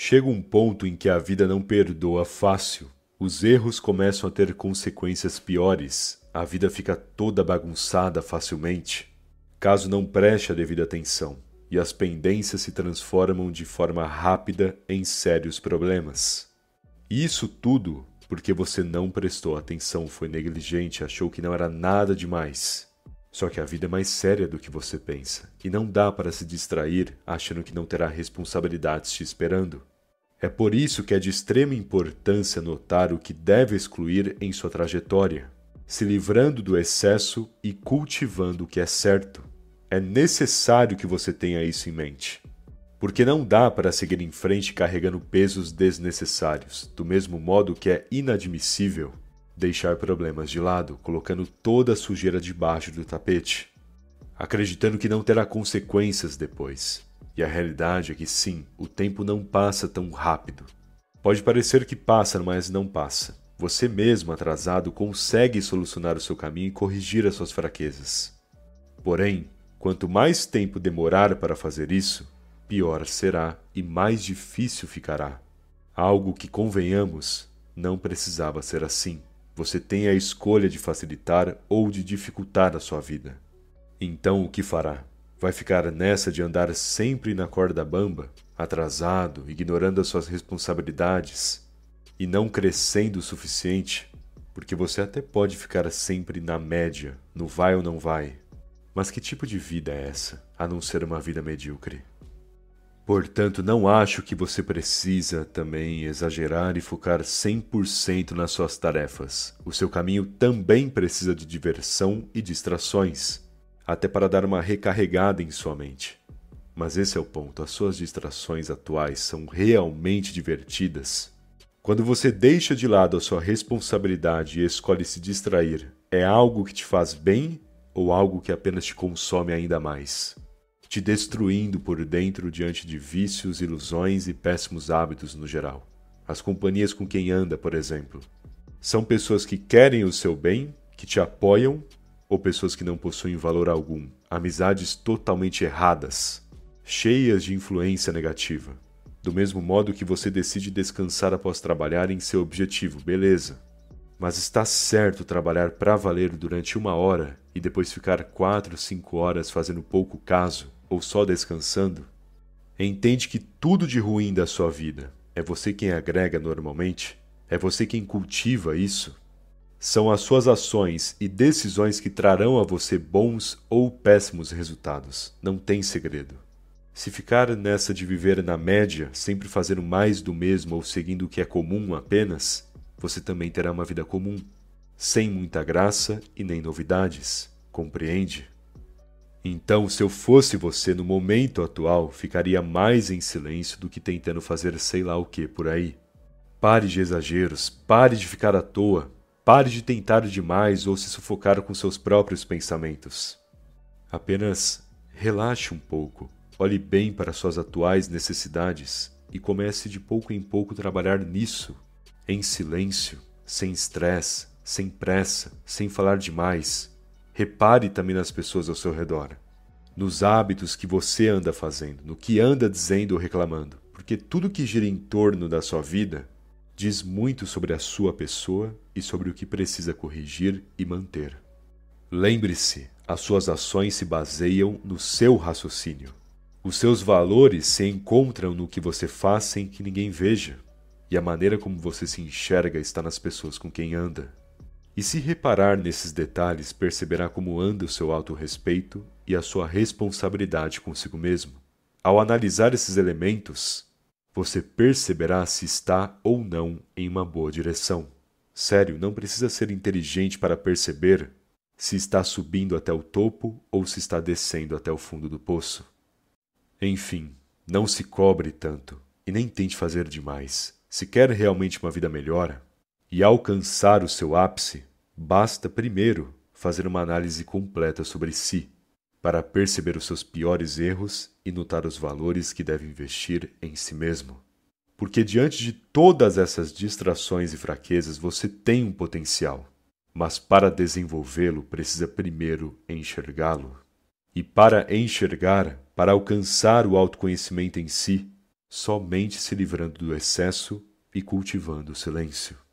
Chega um ponto em que a vida não perdoa fácil. Os erros começam a ter consequências piores. A vida fica toda bagunçada facilmente, caso não preste a devida atenção, e as pendências se transformam de forma rápida em sérios problemas. Isso tudo porque você não prestou atenção, foi negligente, achou que não era nada demais. Só que a vida é mais séria do que você pensa, e não dá para se distrair achando que não terá responsabilidades te esperando. É por isso que é de extrema importância notar o que deve excluir em sua trajetória, se livrando do excesso e cultivando o que é certo. É necessário que você tenha isso em mente, porque não dá para seguir em frente carregando pesos desnecessários, do mesmo modo que é inadmissível deixar problemas de lado, colocando toda a sujeira debaixo do tapete, acreditando que não terá consequências depois. E a realidade é que sim, o tempo não passa tão rápido. Pode parecer que passa, mas não passa. Você mesmo, atrasado, consegue solucionar o seu caminho e corrigir as suas fraquezas. Porém, quanto mais tempo demorar para fazer isso, pior será e mais difícil ficará. Algo que, convenhamos, não precisava ser assim. Você tem a escolha de facilitar ou de dificultar a sua vida. Então o que fará? Vai ficar nessa de andar sempre na corda bamba, atrasado, ignorando as suas responsabilidades e não crescendo o suficiente? Porque você até pode ficar sempre na média, no vai ou não vai. Mas que tipo de vida é essa, a não ser uma vida medíocre? Portanto, não acho que você precisa também exagerar e focar 100% nas suas tarefas. O seu caminho também precisa de diversão e distrações, até para dar uma recarregada em sua mente. Mas esse é o ponto: as suas distrações atuais são realmente divertidas. Quando você deixa de lado a sua responsabilidade e escolhe se distrair, é algo que te faz bem ou algo que apenas te consome ainda mais? te destruindo por dentro diante de vícios, ilusões e péssimos hábitos no geral. As companhias com quem anda, por exemplo, são pessoas que querem o seu bem, que te apoiam, ou pessoas que não possuem valor algum. Amizades totalmente erradas, cheias de influência negativa. Do mesmo modo que você decide descansar após trabalhar em seu objetivo, beleza. Mas está certo trabalhar para valer durante uma hora e depois ficar quatro, cinco horas fazendo pouco caso ou só descansando, entende que tudo de ruim da sua vida é você quem agrega normalmente, é você quem cultiva isso. São as suas ações e decisões que trarão a você bons ou péssimos resultados. Não tem segredo. Se ficar nessa de viver na média, sempre fazendo mais do mesmo ou seguindo o que é comum apenas, você também terá uma vida comum, sem muita graça e nem novidades. Compreende? Então, se eu fosse você no momento atual, ficaria mais em silêncio do que tentando fazer sei lá o que por aí. Pare de exageros, pare de ficar à toa, pare de tentar demais ou se sufocar com seus próprios pensamentos. Apenas relaxe um pouco, olhe bem para suas atuais necessidades e comece de pouco em pouco trabalhar nisso, em silêncio, sem estresse, sem pressa, sem falar demais Repare também nas pessoas ao seu redor, nos hábitos que você anda fazendo, no que anda dizendo ou reclamando, porque tudo que gira em torno da sua vida diz muito sobre a sua pessoa e sobre o que precisa corrigir e manter. Lembre-se, as suas ações se baseiam no seu raciocínio. Os seus valores se encontram no que você faz sem que ninguém veja, e a maneira como você se enxerga está nas pessoas com quem anda. E se reparar nesses detalhes, perceberá como anda o seu autorrespeito e a sua responsabilidade consigo mesmo. Ao analisar esses elementos, você perceberá se está ou não em uma boa direção. Sério, não precisa ser inteligente para perceber se está subindo até o topo ou se está descendo até o fundo do poço. Enfim, não se cobre tanto e nem tente fazer demais. Se quer realmente uma vida melhor, e alcançar o seu ápice, basta primeiro fazer uma análise completa sobre si, para perceber os seus piores erros e notar os valores que deve investir em si mesmo. Porque diante de todas essas distrações e fraquezas você tem um potencial, mas para desenvolvê-lo precisa primeiro enxergá-lo. E para enxergar, para alcançar o autoconhecimento em si, somente se livrando do excesso e cultivando o silêncio.